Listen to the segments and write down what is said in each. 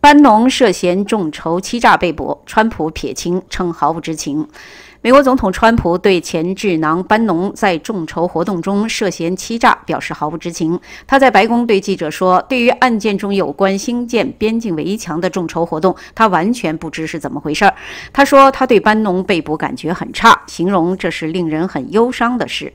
班农涉嫌众筹欺诈被捕，川普撇清称毫不知情。美国总统川普对前智囊班农在众筹活动中涉嫌欺诈表示毫不知情。他在白宫对记者说：“对于案件中有关兴建边境围墙的众筹活动，他完全不知是怎么回事。”他说：“他对班农被捕感觉很差，形容这是令人很忧伤的事。”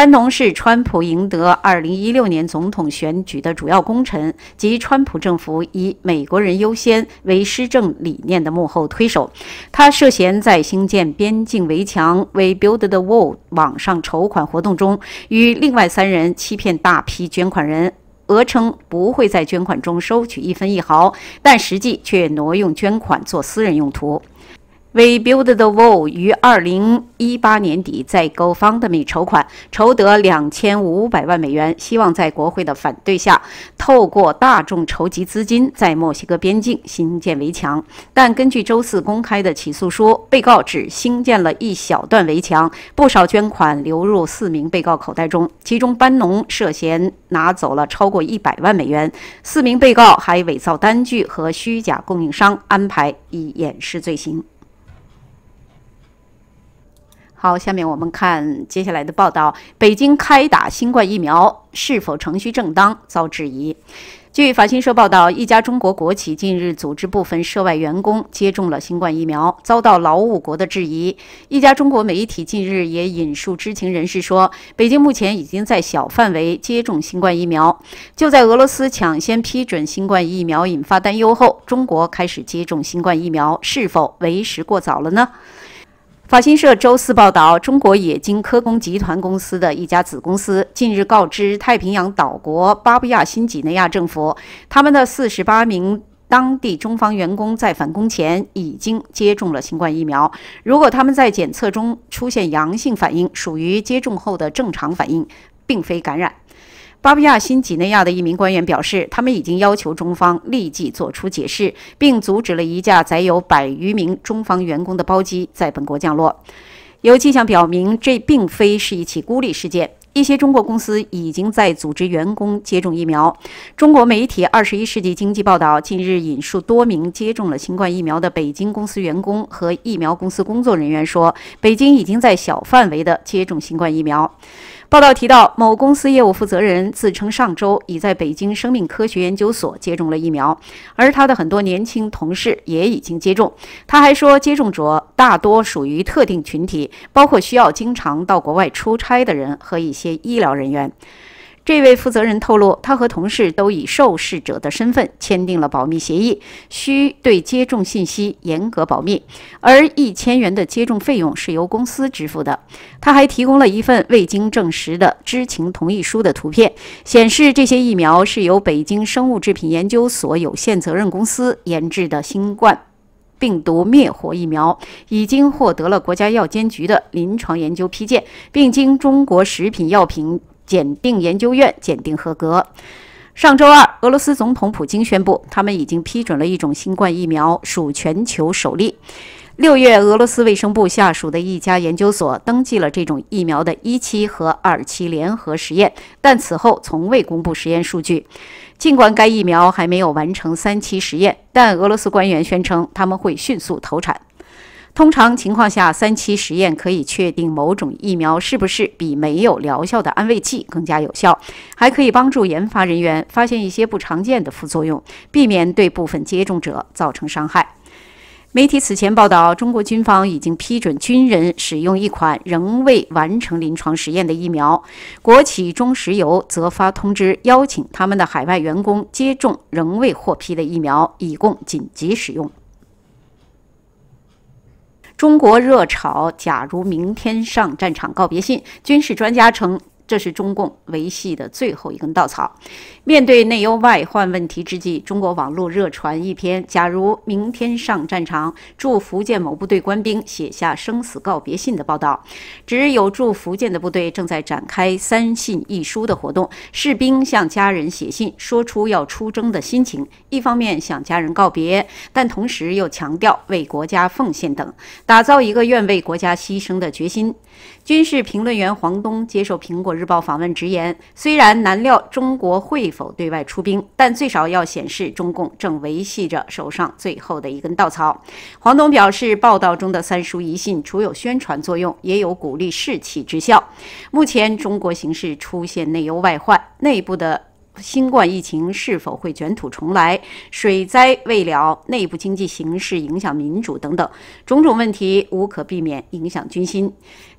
班农是川普赢得2016年总统选举的主要功臣，及川普政府以“美国人优先”为施政理念的幕后推手。他涉嫌在兴建边境围墙 （We Build the Wall） 网上筹款活动中，与另外三人欺骗大批捐款人，俄称不会在捐款中收取一分一毫，但实际却挪用捐款做私人用途。We Build the Wall 于二零一八年底在 GoFundMe 筹款，筹得两千五百万美元，希望在国会的反对下，透过大众筹集资金，在墨西哥边境新建围墙。但根据周四公开的起诉书，被告只新建了一小段围墙，不少捐款流入四名被告口袋中，其中班农涉嫌拿走了超过一百万美元。四名被告还伪造单据和虚假供应商安排，以掩饰罪行。好，下面我们看接下来的报道。北京开打新冠疫苗是否程序正当遭质疑？据法新社报道，一家中国国企近日组织部分涉外员工接种了新冠疫苗，遭到劳务国的质疑。一家中国媒体近日也引述知情人士说，北京目前已经在小范围接种新冠疫苗。就在俄罗斯抢先批准新冠疫苗引发担忧后，中国开始接种新冠疫苗，是否为时过早了呢？法新社周四报道，中国冶金科工集团公司的一家子公司近日告知太平洋岛国巴布亚新几内亚政府，他们的四十八名当地中方员工在返工前已经接种了新冠疫苗。如果他们在检测中出现阳性反应，属于接种后的正常反应，并非感染。巴布亚新几内亚的一名官员表示，他们已经要求中方立即做出解释，并阻止了一架载有百余名中方员工的包机在本国降落。有迹象表明，这并非是一起孤立事件。一些中国公司已经在组织员工接种疫苗。中国媒体《二十一世纪经济报道》近日引述多名接种了新冠疫苗的北京公司员工和疫苗公司工作人员说，北京已经在小范围的接种新冠疫苗。报道提到，某公司业务负责人自称上周已在北京生命科学研究所接种了疫苗，而他的很多年轻同事也已经接种。他还说，接种者大多属于特定群体，包括需要经常到国外出差的人和一些医疗人员。这位负责人透露，他和同事都以受试者的身份签订了保密协议，需对接种信息严格保密。而一千元的接种费用是由公司支付的。他还提供了一份未经证实的知情同意书的图片，显示这些疫苗是由北京生物制品研究所有限责任公司研制的新冠病毒灭活疫苗，已经获得了国家药监局的临床研究批件，并经中国食品药品。检定研究院检定合格。上周二，俄罗斯总统普京宣布，他们已经批准了一种新冠疫苗，属全球首例。六月，俄罗斯卫生部下属的一家研究所登记了这种疫苗的一期和二期联合实验，但此后从未公布实验数据。尽管该疫苗还没有完成三期实验，但俄罗斯官员宣称他们会迅速投产。通常情况下，三期实验可以确定某种疫苗是不是比没有疗效的安慰剂更加有效，还可以帮助研发人员发现一些不常见的副作用，避免对部分接种者造成伤害。媒体此前报道，中国军方已经批准军人使用一款仍未完成临床实验的疫苗。国企中石油则发通知，邀请他们的海外员工接种仍未获批的疫苗，以供紧急使用。中国热炒，假如明天上战场告别信，军事专家称。这是中共维系的最后一根稻草。面对内忧外患问题之际，中国网络热传一篇“假如明天上战场，驻福建某部队官兵写下生死告别信”的报道，指有驻福建的部队正在展开“三信一书”的活动，士兵向家人写信，说出要出征的心情，一方面向家人告别，但同时又强调为国家奉献等，打造一个愿为国家牺牲的决心。军事评论员黄东接受《苹果日报》访问，直言：虽然难料中国会否对外出兵，但最少要显示中共正维系着手上最后的一根稻草。黄东表示，报道中的三书一信除有宣传作用，也有鼓励士气之效。目前中国形势出现内忧外患，内部的。新冠疫情是否会卷土重来？水灾未了，内部经济形势影响民主等等，种种问题无可避免，影响军心。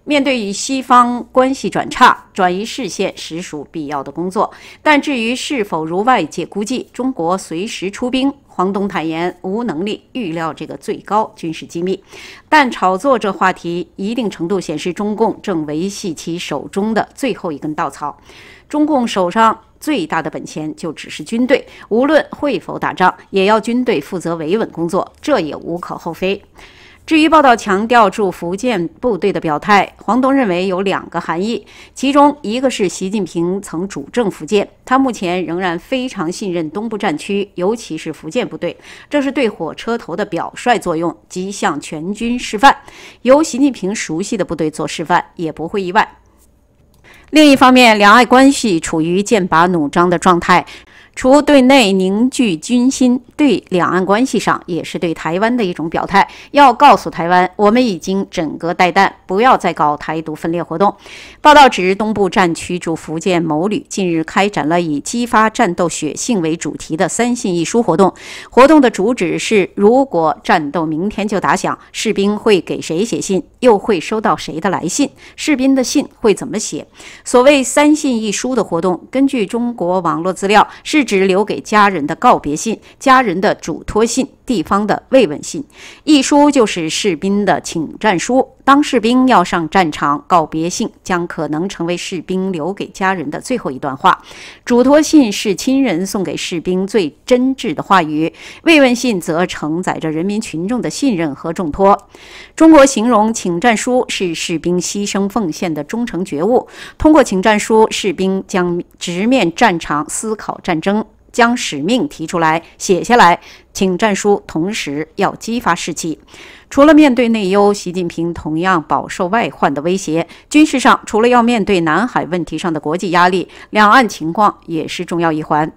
面对与西方关系转差，转移视线实属必要的工作。但至于是否如外界估计，中国随时出兵，黄东坦言无能力预料这个最高军事机密。但炒作这话题，一定程度显示中共正维系其手中的最后一根稻草。中共手上最大的本钱就只是军队，无论会否打仗，也要军队负责维稳工作，这也无可厚非。至于报道强调驻福建部队的表态，黄东认为有两个含义，其中一个是习近平曾主政福建，他目前仍然非常信任东部战区，尤其是福建部队，这是对火车头的表率作用，即向全军示范，由习近平熟悉的部队做示范，也不会意外。另一方面，两岸关系处于剑拔弩张的状态。除对内凝聚军心，对两岸关系上也是对台湾的一种表态，要告诉台湾，我们已经枕戈待旦，不要再搞台独分裂活动。报道指，东部战区驻福建某旅近日开展了以激发战斗血性为主题的“三信一书”活动。活动的主旨是：如果战斗明天就打响，士兵会给谁写信，又会收到谁的来信？士兵的信会怎么写？所谓“三信一书”的活动，根据中国网络资料是。是指留给家人的告别信、家人的嘱托信、地方的慰问信，一书就是士兵的请战书。当士兵要上战场，告别信将可能成为士兵留给家人的最后一段话。嘱托信是亲人送给士兵最真挚的话语，慰问信则承载着人民群众的信任和重托。中国形容请战书是士兵牺牲奉献的忠诚觉悟。通过请战书，士兵将直面战场，思考战争，将使命提出来写下来。请战书同时要激发士气。除了面对内忧，习近平同样饱受外患的威胁。军事上，除了要面对南海问题上的国际压力，两岸情况也是重要一环。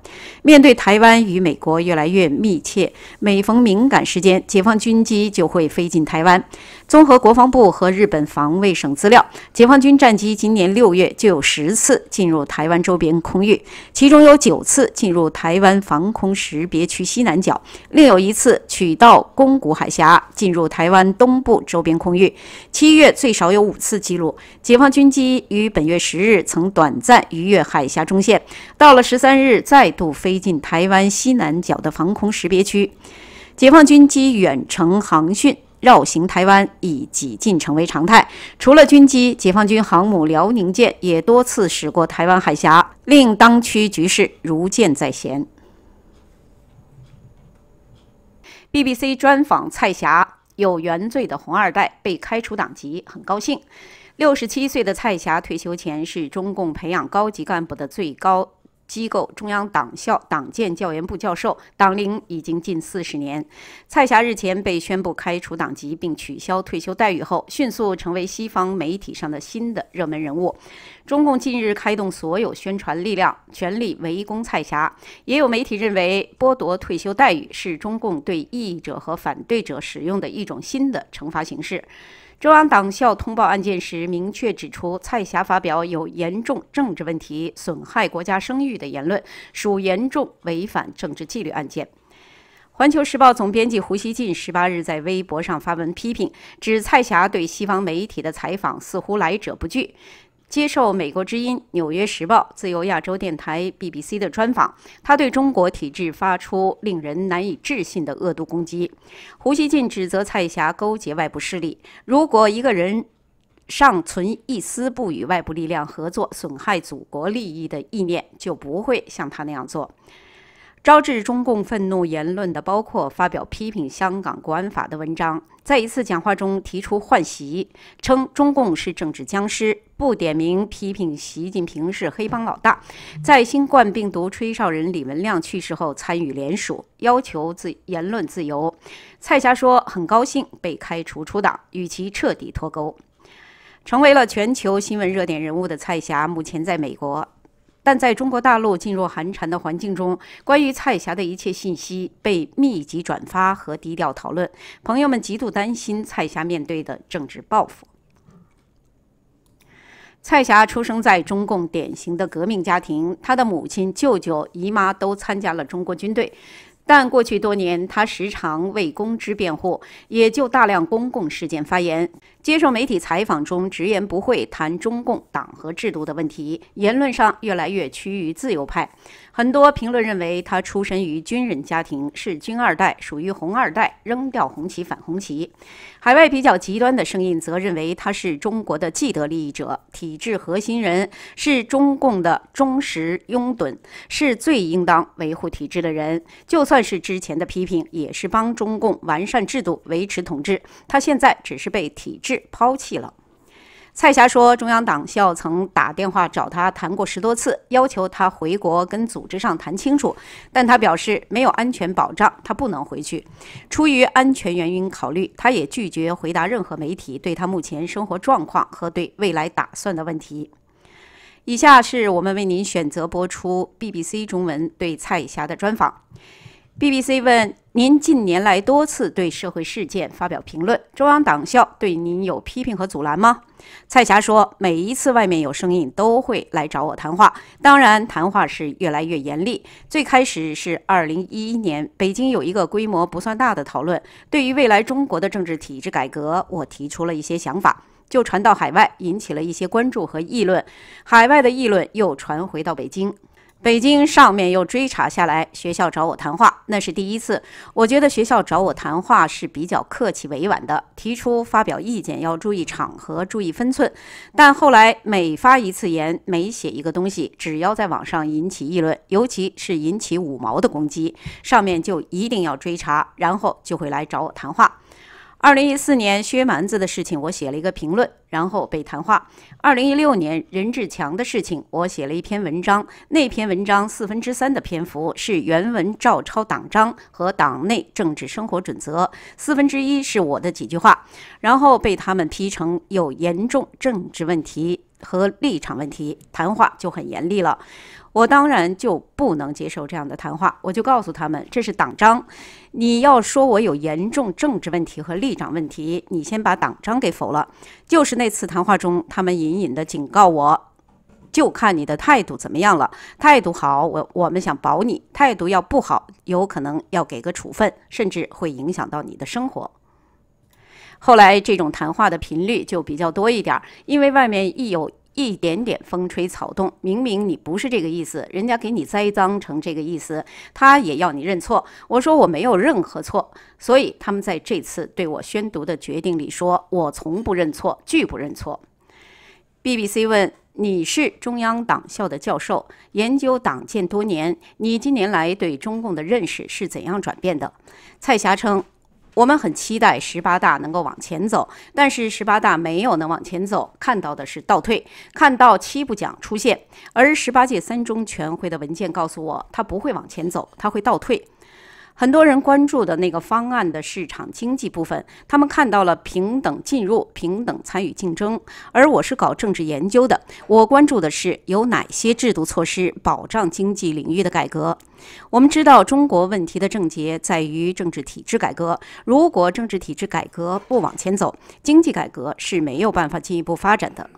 面对台湾与美国越来越密切，每逢敏感时间，解放军机就会飞进台湾。综合国防部和日本防卫省资料，解放军战机今年六月就有十次进入台湾周边空域，其中有九次进入台湾防空识别区西南角，另有一次取道宫古海峡进入台。台湾东部周边空域，七月最少有五次记录。解放军机于本月十日曾短暂逾越海峡中线，到了十三日再度飞进台湾西南角的防空识别区。解放军机远程航训绕行台湾已几近成为常态。除了军机，解放军航母辽宁舰也多次驶过台湾海峡，令当区局势如箭在弦。BBC 专访蔡霞。有原罪的红二代被开除党籍，很高兴。六十七岁的蔡霞退休前是中共培养高级干部的最高。机构中央党校党建教研部教授，党龄已经近四十年。蔡霞日前被宣布开除党籍并取消退休待遇后，迅速成为西方媒体上的新的热门人物。中共近日开动所有宣传力量，全力围攻蔡霞。也有媒体认为，剥夺退休待遇是中共对异议者和反对者使用的一种新的惩罚形式。中央党校通报案件时明确指出，蔡霞发表有严重政治问题、损害国家声誉的言论，属严重违反政治纪律案件。《环球时报》总编辑胡锡进十八日在微博上发文批评，指蔡霞对西方媒体的采访似乎来者不拒。接受美国之音、纽约时报、自由亚洲电台、BBC 的专访，他对中国体制发出令人难以置信的恶毒攻击。胡锡进指责蔡霞勾结外部势力。如果一个人尚存一丝不与外部力量合作、损害祖国利益的意念，就不会像他那样做。招致中共愤怒言论的包括发表批评香港国安法的文章，在一次讲话中提出换席，称中共是政治僵尸，不点名批评习近平是黑帮老大，在新冠病毒吹哨人李文亮去世后参与联署，要求自言论自由。蔡霞说很高兴被开除出党，与其彻底脱钩。成为了全球新闻热点人物的蔡霞，目前在美国。但在中国大陆进入寒蝉的环境中，关于蔡霞的一切信息被密集转发和低调讨论，朋友们极度担心蔡霞面对的政治报复。蔡霞出生在中共典型的革命家庭，她的母亲、舅舅、姨妈都参加了中国军队，但过去多年，她时常为公知辩护，也就大量公共事件发言。接受媒体采访中直言不讳谈中共党和制度的问题，言论上越来越趋于自由派。很多评论认为他出身于军人家庭，是军二代，属于红二代，扔掉红旗反红旗。海外比较极端的声音则认为他是中国的既得利益者，体制核心人，是中共的忠实拥趸，是最应当维护体制的人。就算是之前的批评，也是帮中共完善制度，维持统治。他现在只是被体制。抛弃了。蔡霞说，中央党校曾打电话找她谈过十多次，要求她回国跟组织上谈清楚，但她表示没有安全保障，她不能回去。出于安全原因考虑，她也拒绝回答任何媒体对她目前生活状况和对未来打算的问题。以下是我们为您选择播出 BBC 中文对蔡霞的专访。BBC 问。您近年来多次对社会事件发表评论，中央党校对您有批评和阻拦吗？蔡霞说，每一次外面有声音，都会来找我谈话，当然谈话是越来越严厉。最开始是二零一一年，北京有一个规模不算大的讨论，对于未来中国的政治体制改革，我提出了一些想法，就传到海外，引起了一些关注和议论，海外的议论又传回到北京。北京上面又追查下来，学校找我谈话，那是第一次。我觉得学校找我谈话是比较客气委婉的，提出发表意见要注意场合，注意分寸。但后来每发一次言，每写一个东西，只要在网上引起议论，尤其是引起五毛的攻击，上面就一定要追查，然后就会来找我谈话。二零一四年薛蛮子的事情，我写了一个评论，然后被谈话。二零一六年任志强的事情，我写了一篇文章，那篇文章四分之三的篇幅是原文照抄党章和党内政治生活准则，四分之一是我的几句话，然后被他们批成有严重政治问题和立场问题，谈话就很严厉了。我当然就不能接受这样的谈话，我就告诉他们，这是党章，你要说我有严重政治问题和立场问题，你先把党章给否了。就是那次谈话中，他们隐隐的警告我，就看你的态度怎么样了。态度好，我我们想保你；态度要不好，有可能要给个处分，甚至会影响到你的生活。后来这种谈话的频率就比较多一点，因为外面一有。一点点风吹草动，明明你不是这个意思，人家给你栽赃成这个意思，他也要你认错。我说我没有任何错，所以他们在这次对我宣读的决定里说，我从不认错，拒不认错。BBC 问：“你是中央党校的教授，研究党建多年，你近年来对中共的认识是怎样转变的？”蔡霞称。我们很期待十八大能够往前走，但是十八大没有能往前走，看到的是倒退，看到七不讲出现，而十八届三中全会的文件告诉我，他不会往前走，他会倒退。很多人关注的那个方案的市场经济部分，他们看到了平等进入、平等参与竞争。而我是搞政治研究的，我关注的是有哪些制度措施保障经济领域的改革。我们知道，中国问题的症结在于政治体制改革。如果政治体制改革不往前走，经济改革是没有办法进一步发展的。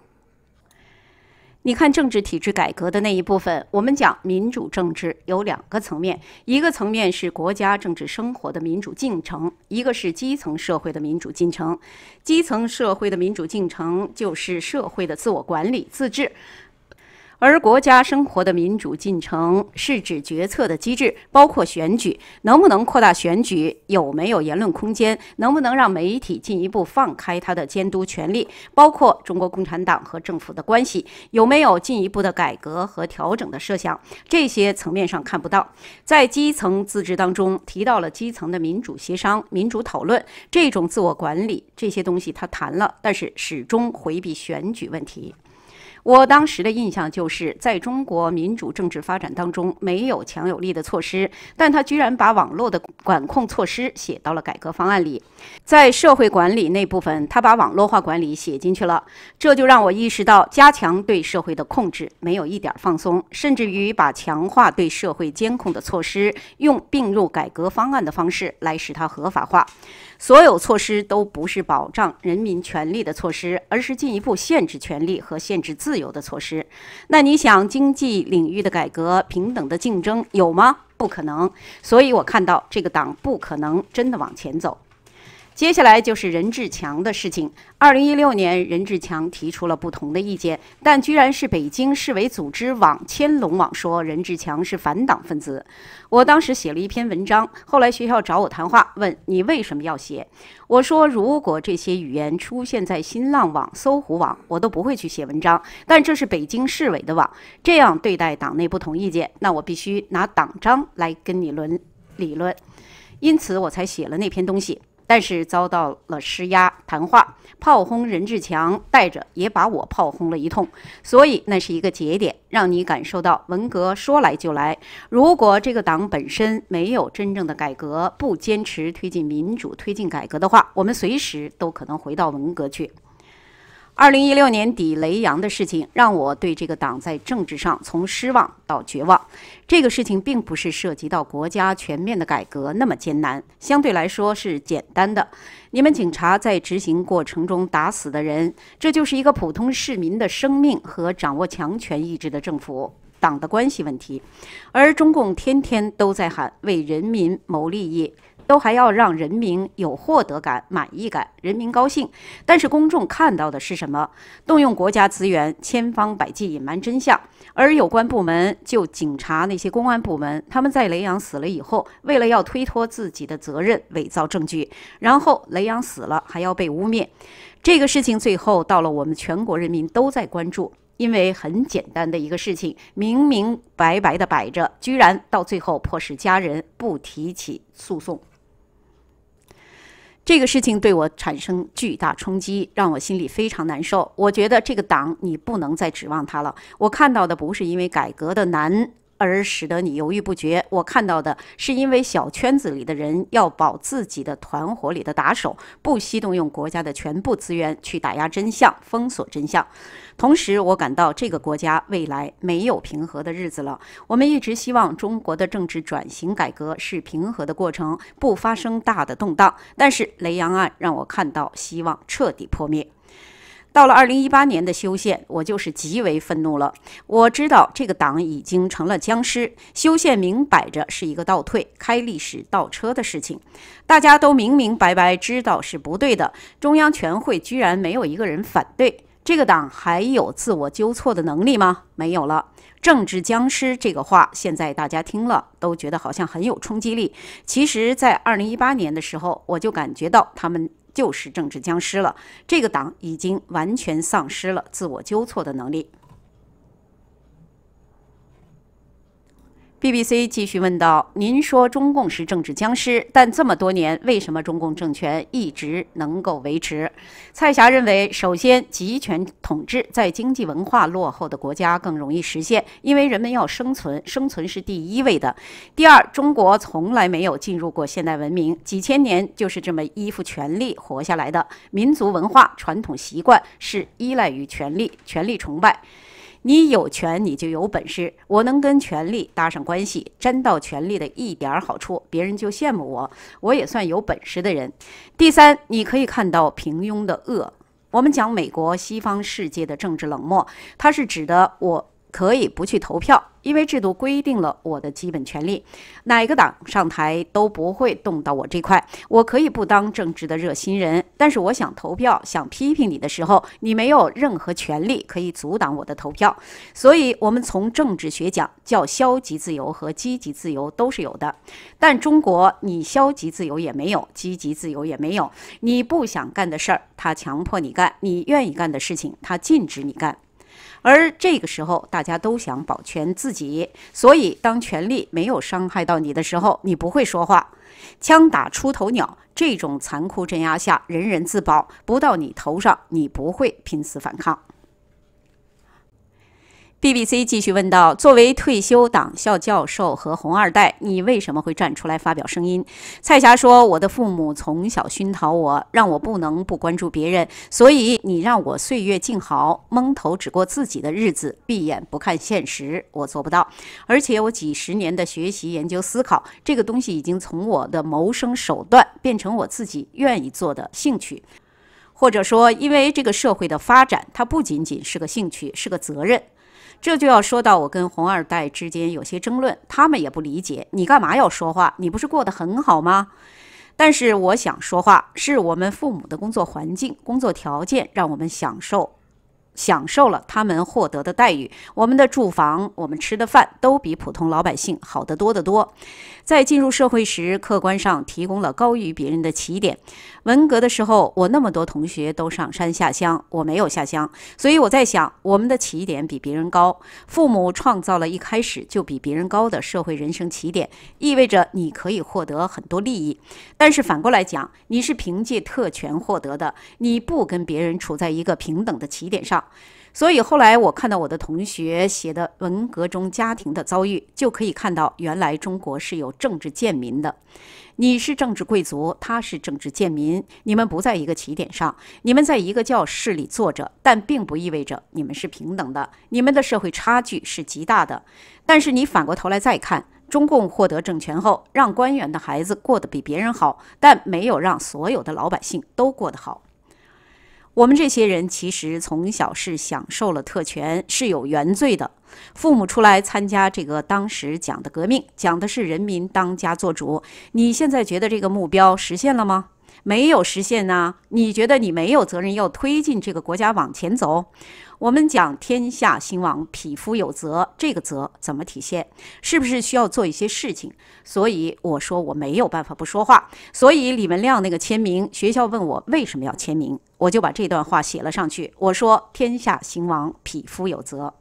你看政治体制改革的那一部分，我们讲民主政治有两个层面，一个层面是国家政治生活的民主进程，一个是基层社会的民主进程。基层社会的民主进程就是社会的自我管理、自治。而国家生活的民主进程是指决策的机制，包括选举能不能扩大选举，有没有言论空间，能不能让媒体进一步放开它的监督权利，包括中国共产党和政府的关系有没有进一步的改革和调整的设想，这些层面上看不到。在基层自治当中提到了基层的民主协商、民主讨论这种自我管理这些东西他谈了，但是始终回避选举问题。我当时的印象就是，在中国民主政治发展当中，没有强有力的措施，但他居然把网络的管控措施写到了改革方案里。在社会管理那部分，他把网络化管理写进去了，这就让我意识到，加强对社会的控制没有一点放松，甚至于把强化对社会监控的措施用并入改革方案的方式来使它合法化。所有措施都不是保障人民权利的措施，而是进一步限制权利和限制自。自由的措施，那你想经济领域的改革、平等的竞争有吗？不可能。所以我看到这个党不可能真的往前走。接下来就是任志强的事情。二零一六年，任志强提出了不同的意见，但居然是北京市委组织网、千龙网说任志强是反党分子。我当时写了一篇文章，后来学校找我谈话，问你为什么要写？我说，如果这些语言出现在新浪网、搜狐网，我都不会去写文章，但这是北京市委的网，这样对待党内不同意见，那我必须拿党章来跟你论理论，因此我才写了那篇东西。但是遭到了施压、谈话、炮轰。任志强带着也把我炮轰了一通，所以那是一个节点，让你感受到文革说来就来。如果这个党本身没有真正的改革，不坚持推进民主、推进改革的话，我们随时都可能回到文革去。二零一六年底雷洋的事情让我对这个党在政治上从失望到绝望。这个事情并不是涉及到国家全面的改革那么艰难，相对来说是简单的。你们警察在执行过程中打死的人，这就是一个普通市民的生命和掌握强权意志的政府党的关系问题。而中共天天都在喊为人民谋利益。都还要让人民有获得感、满意感，人民高兴。但是公众看到的是什么？动用国家资源，千方百计隐瞒真相。而有关部门，就警察那些公安部门，他们在雷阳死了以后，为了要推脱自己的责任，伪造证据。然后雷阳死了，还要被污蔑。这个事情最后到了我们全国人民都在关注，因为很简单的一个事情，明明白白的摆着，居然到最后迫使家人不提起诉讼。这个事情对我产生巨大冲击，让我心里非常难受。我觉得这个党你不能再指望他了。我看到的不是因为改革的难。而使得你犹豫不决。我看到的是，因为小圈子里的人要保自己的团伙里的打手，不惜动用国家的全部资源去打压真相、封锁真相。同时，我感到这个国家未来没有平和的日子了。我们一直希望中国的政治转型改革是平和的过程，不发生大的动荡。但是雷洋案让我看到希望彻底破灭。到了二零一八年的修宪，我就是极为愤怒了。我知道这个党已经成了僵尸，修宪明摆着是一个倒退、开历史倒车的事情，大家都明明白白知道是不对的。中央全会居然没有一个人反对，这个党还有自我纠错的能力吗？没有了。政治僵尸这个话，现在大家听了都觉得好像很有冲击力。其实，在二零一八年的时候，我就感觉到他们。就是政治僵尸了。这个党已经完全丧失了自我纠错的能力。BBC 继续问道：“您说中共是政治僵尸，但这么多年为什么中共政权一直能够维持？”蔡霞认为，首先，集权统治在经济文化落后的国家更容易实现，因为人们要生存，生存是第一位的。第二，中国从来没有进入过现代文明，几千年就是这么依附权力活下来的。民族文化传统习惯是依赖于权力，权力崇拜。你有权，你就有本事。我能跟权力搭上关系，沾到权力的一点儿好处，别人就羡慕我，我也算有本事的人。第三，你可以看到平庸的恶。我们讲美国西方世界的政治冷漠，它是指的我。可以不去投票，因为制度规定了我的基本权利，哪个党上台都不会动到我这块。我可以不当政治的热心人，但是我想投票、想批评你的时候，你没有任何权利可以阻挡我的投票。所以，我们从政治学讲，叫消极自由和积极自由都是有的。但中国，你消极自由也没有，积极自由也没有。你不想干的事儿，他强迫你干；你愿意干的事情，他禁止你干。而这个时候，大家都想保全自己，所以当权力没有伤害到你的时候，你不会说话。枪打出头鸟，这种残酷镇压下，人人自保，不到你头上，你不会拼死反抗。BBC 继续问道：“作为退休党校教授和红二代，你为什么会站出来发表声音？”蔡霞说：“我的父母从小熏陶我，让我不能不关注别人。所以，你让我岁月静好，蒙头只过自己的日子，闭眼不看现实，我做不到。而且，我几十年的学习、研究、思考，这个东西已经从我的谋生手段变成我自己愿意做的兴趣，或者说，因为这个社会的发展，它不仅仅是个兴趣，是个责任。”这就要说到我跟红二代之间有些争论，他们也不理解你干嘛要说话？你不是过得很好吗？但是我想说话，是我们父母的工作环境、工作条件让我们享受。享受了他们获得的待遇，我们的住房、我们吃的饭都比普通老百姓好得多得多。在进入社会时，客观上提供了高于别人的起点。文革的时候，我那么多同学都上山下乡，我没有下乡，所以我在想，我们的起点比别人高。父母创造了一开始就比别人高的社会人生起点，意味着你可以获得很多利益。但是反过来讲，你是凭借特权获得的，你不跟别人处在一个平等的起点上。所以后来我看到我的同学写的文革中家庭的遭遇，就可以看到原来中国是有政治贱民的。你是政治贵族，他是政治贱民，你们不在一个起点上。你们在一个教室里坐着，但并不意味着你们是平等的。你们的社会差距是极大的。但是你反过头来再看，中共获得政权后，让官员的孩子过得比别人好，但没有让所有的老百姓都过得好。我们这些人其实从小是享受了特权，是有原罪的。父母出来参加这个当时讲的革命，讲的是人民当家作主。你现在觉得这个目标实现了吗？没有实现呢？你觉得你没有责任要推进这个国家往前走？我们讲天下兴亡，匹夫有责，这个责怎么体现？是不是需要做一些事情？所以我说我没有办法不说话。所以李文亮那个签名，学校问我为什么要签名，我就把这段话写了上去。我说天下兴亡，匹夫有责。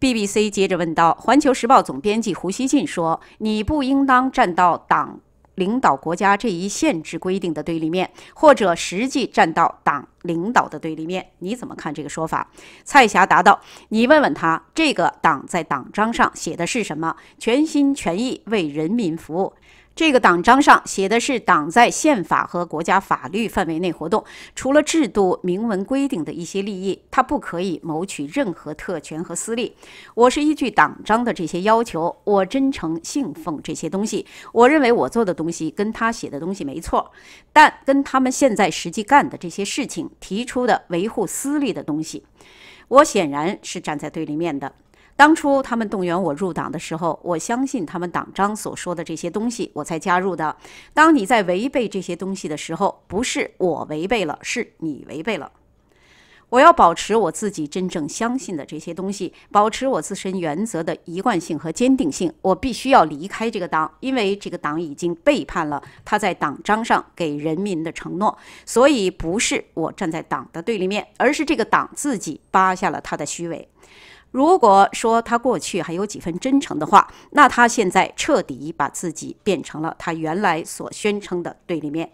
B B C 接着问道：“环球时报总编辑胡锡进说：“你不应当站到党。”领导国家这一限制规定的对立面，或者实际站到党领导的对立面，你怎么看这个说法？蔡霞答道：“你问问他，这个党在党章上写的是什么？全心全意为人民服务。”这个党章上写的是，党在宪法和国家法律范围内活动，除了制度明文规定的一些利益，它不可以谋取任何特权和私利。我是依据党章的这些要求，我真诚信奉这些东西。我认为我做的东西跟他写的东西没错，但跟他们现在实际干的这些事情提出的维护私利的东西，我显然是站在对立面的。当初他们动员我入党的时候，我相信他们党章所说的这些东西，我才加入的。当你在违背这些东西的时候，不是我违背了，是你违背了。我要保持我自己真正相信的这些东西，保持我自身原则的一贯性和坚定性。我必须要离开这个党，因为这个党已经背叛了他在党章上给人民的承诺。所以，不是我站在党的对立面，而是这个党自己扒下了他的虚伪。如果说他过去还有几分真诚的话，那他现在彻底把自己变成了他原来所宣称的对立面。